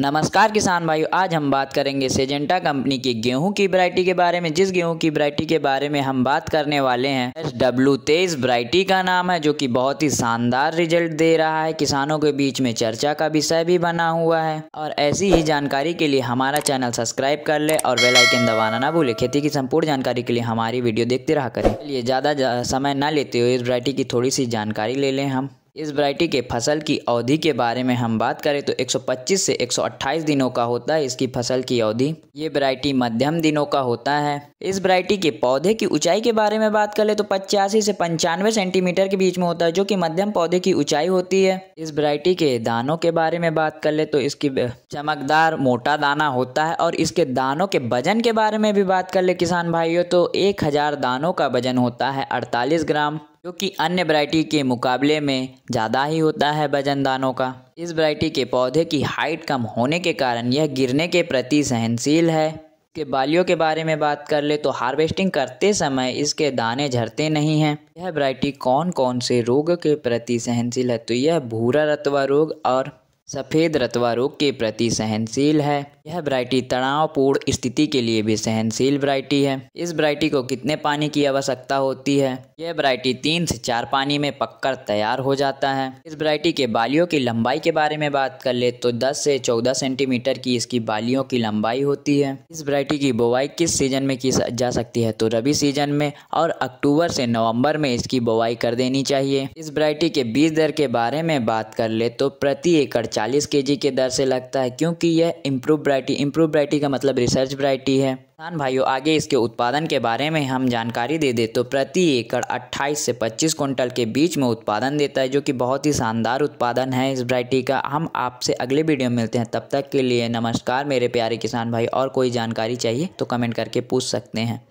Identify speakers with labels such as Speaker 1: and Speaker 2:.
Speaker 1: नमस्कार किसान भाइयों आज हम बात करेंगे सेजेंटा कंपनी की गेहूं की वरायटी के बारे में जिस गेहूं की वरायटी के बारे में हम बात करने वाले हैं एस डब्ल्यू तेज वरायटी का नाम है जो कि बहुत ही शानदार रिजल्ट दे रहा है किसानों के बीच में चर्चा का विषय भी बना हुआ है और ऐसी ही जानकारी के लिए हमारा चैनल सब्सक्राइब कर ले और बेलाइकन दबाना ना भूले खेती की संपूर्ण जानकारी के लिए हमारी वीडियो देखते रहा करें चलिए ज़्यादा समय न लेते हुए इस वरायटी की थोड़ी सी जानकारी ले लें हम इस वैरायटी के फसल की अवधि के बारे में हम बात करें तो 125 से 128 दिनों का होता है इसकी फसल की अवधि ये वैरायटी मध्यम दिनों का होता है इस वैरायटी के पौधे की ऊंचाई के बारे में बात कर ले तो पचासी से पंचानवे सेंटीमीटर के बीच में होता है जो कि मध्यम पौधे की ऊंचाई होती है इस वैरायटी के दानों के बारे में बात कर ले तो इसकी चमकदार मोटा दाना होता है और इसके दानों के वजन के बारे में भी बात कर ले किसान भाइयों तो एक हजार दानों का वजन होता है अड़तालीस ग्राम जो कि अन्य वैरायटी के मुकाबले में ज़्यादा ही होता है वजनदानों का इस वैरायटी के पौधे की हाइट कम होने के कारण यह गिरने के प्रति सहनशील है इसके बालियों के बारे में बात कर ले तो हार्वेस्टिंग करते समय इसके दाने झरते नहीं हैं यह वैरायटी कौन कौन से रोग के प्रति सहनशील है तो यह भूरा रतवा रोग और सफ़ेद रतवा रोग के प्रति सहनशील है यह ब्राइटी तनावपूर्ण स्थिति के लिए भी सहनशील ब्राइटी है इस ब्राइटी को कितने पानी की आवश्यकता होती है यह ब्राइटी तीन से चार पानी में पककर तैयार हो जाता है इस ब्राइटी के बालियों की लंबाई के बारे में बात कर ले तो 10 से 14 सेंटीमीटर की इसकी बालियों की लंबाई होती है इस ब्राइटी की बुवाई किस सीजन में की जा सकती है तो रबी सीजन में और अक्टूबर से नवम्बर में इसकी बुवाई कर देनी चाहिए इस ब्राइटी के बीज दर के बारे में बात कर ले तो प्रति एकड़ चालीस के जी के दर से लगता है क्योंकि यह इम्प्रूव ब्राइटी इम्प्रूव ब्राइटी का मतलब रिसर्च ब्राइटी है किसान भाइयों आगे इसके उत्पादन के बारे में हम जानकारी दे दें तो प्रति एकड़ 28 से 25 क्विंटल के बीच में उत्पादन देता है जो कि बहुत ही शानदार उत्पादन है इस वरायटी का हम आपसे अगले वीडियो में मिलते हैं तब तक के लिए नमस्कार मेरे प्यारे किसान भाई और कोई जानकारी चाहिए तो कमेंट करके पूछ सकते हैं